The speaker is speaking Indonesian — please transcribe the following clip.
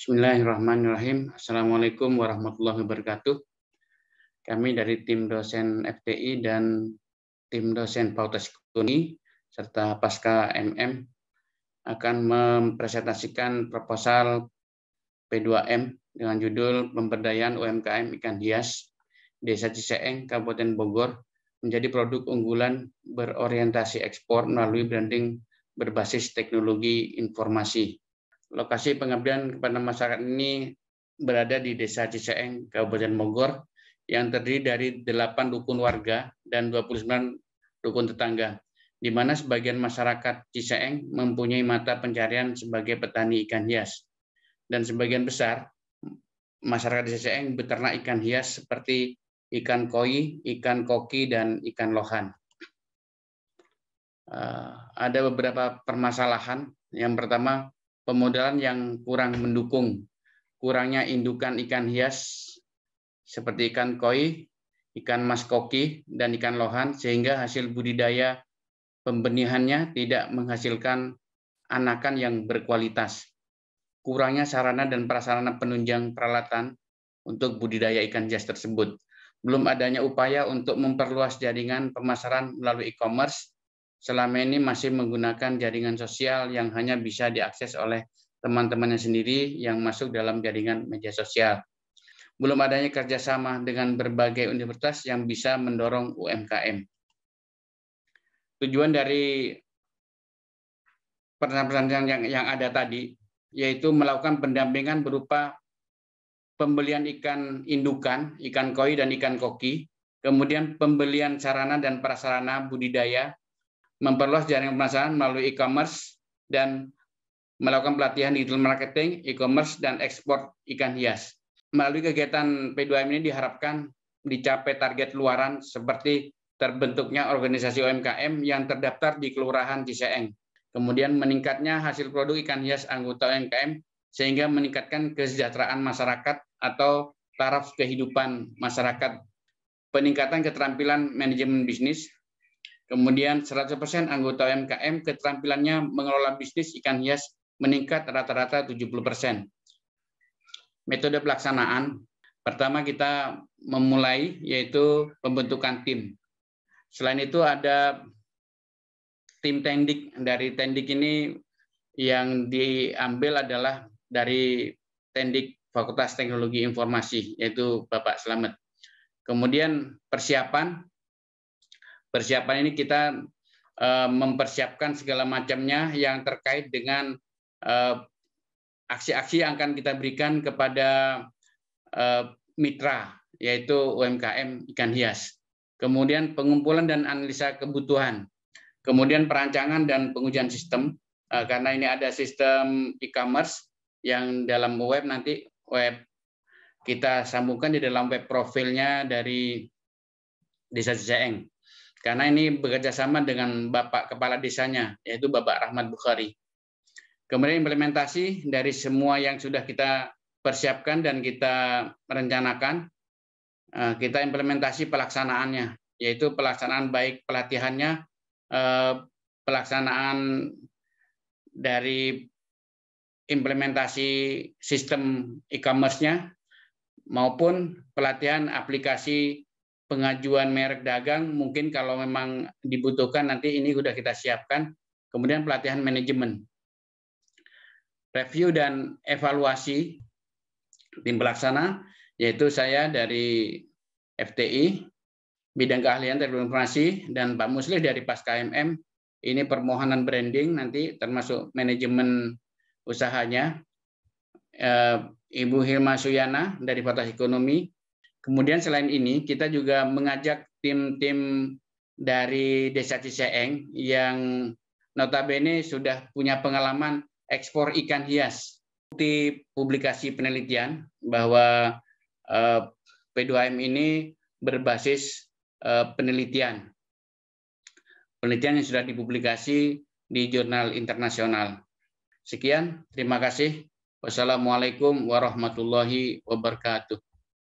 Bismillahirrahmanirrahim. Assalamualaikum warahmatullahi wabarakatuh. Kami dari tim dosen FTI dan tim dosen Pautas Kuni serta Pasca MM akan mempresentasikan proposal P2M dengan judul Pemberdayaan UMKM Ikan Hias Desa Ciseeng, Kabupaten Bogor menjadi produk unggulan berorientasi ekspor melalui branding berbasis teknologi informasi Lokasi pengabdian kepada masyarakat ini berada di Desa Ciseeng, Kabupaten Bogor, yang terdiri dari 8 dukun warga dan 29 dukun tetangga, di mana sebagian masyarakat Ciseeng mempunyai mata pencarian sebagai petani ikan hias. Dan sebagian besar, masyarakat di Ciseeng beternak ikan hias seperti ikan koi, ikan koki, dan ikan lohan. Eh, ada beberapa permasalahan. Yang pertama, pemodalan yang kurang mendukung, kurangnya indukan ikan hias seperti ikan koi, ikan mas koki, dan ikan lohan, sehingga hasil budidaya pembenihannya tidak menghasilkan anakan yang berkualitas. Kurangnya sarana dan prasarana penunjang peralatan untuk budidaya ikan hias tersebut belum adanya upaya untuk memperluas jaringan pemasaran melalui e-commerce selama ini masih menggunakan jaringan sosial yang hanya bisa diakses oleh teman-temannya sendiri yang masuk dalam jaringan media sosial. Belum adanya kerjasama dengan berbagai universitas yang bisa mendorong UMKM. Tujuan dari pertanyaan yang, yang ada tadi, yaitu melakukan pendampingan berupa pembelian ikan indukan, ikan koi dan ikan koki, kemudian pembelian sarana dan prasarana budidaya memperluas jaringan pemasaran melalui e-commerce dan melakukan pelatihan digital marketing, e-commerce, dan ekspor ikan hias. Melalui kegiatan P2M ini diharapkan dicapai target luaran seperti terbentuknya organisasi UMKM yang terdaftar di Kelurahan Ciseeng. Kemudian meningkatnya hasil produk ikan hias anggota UMKM sehingga meningkatkan kesejahteraan masyarakat atau taraf kehidupan masyarakat. Peningkatan keterampilan manajemen bisnis, Kemudian 100% anggota UMKM keterampilannya mengelola bisnis ikan hias meningkat rata-rata 70%. Metode pelaksanaan, pertama kita memulai yaitu pembentukan tim. Selain itu ada tim tendik. Dari tendik ini yang diambil adalah dari tendik Fakultas Teknologi Informasi, yaitu Bapak Slamet. Kemudian persiapan, persiapan ini kita eh, mempersiapkan segala macamnya yang terkait dengan eh, aksi-aksi yang akan kita berikan kepada eh, mitra yaitu UMKM ikan hias. Kemudian pengumpulan dan analisa kebutuhan. Kemudian perancangan dan pengujian sistem karena ini ada sistem e-commerce yang dalam web nanti web kita sambungkan di dalam web profilnya dari Desa Ciseeng. Karena ini bekerjasama dengan Bapak Kepala Desanya, yaitu Bapak Rahmat Bukhari. Kemudian implementasi dari semua yang sudah kita persiapkan dan kita rencanakan, eh, kita implementasi pelaksanaannya, yaitu pelaksanaan baik pelatihannya, eh, pelaksanaan dari implementasi sistem e-commerce-nya maupun pelatihan aplikasi pengajuan merek dagang mungkin kalau memang dibutuhkan nanti ini sudah kita siapkan. Kemudian pelatihan manajemen. Review dan evaluasi tim pelaksana yaitu saya dari FTI bidang keahlian teknologi informasi dan Pak Muslih dari Pas MM ini permohonan branding nanti termasuk manajemen usahanya eh, Ibu Hilma Suyana dari Fakultas Ekonomi Kemudian selain ini kita juga mengajak tim-tim dari Desa Ciseeng yang notabene sudah punya pengalaman ekspor ikan hias. Di publikasi penelitian bahwa eh, P2M ini berbasis eh, penelitian. Penelitian yang sudah dipublikasi di jurnal internasional. Sekian, terima kasih. Wassalamualaikum warahmatullahi wabarakatuh.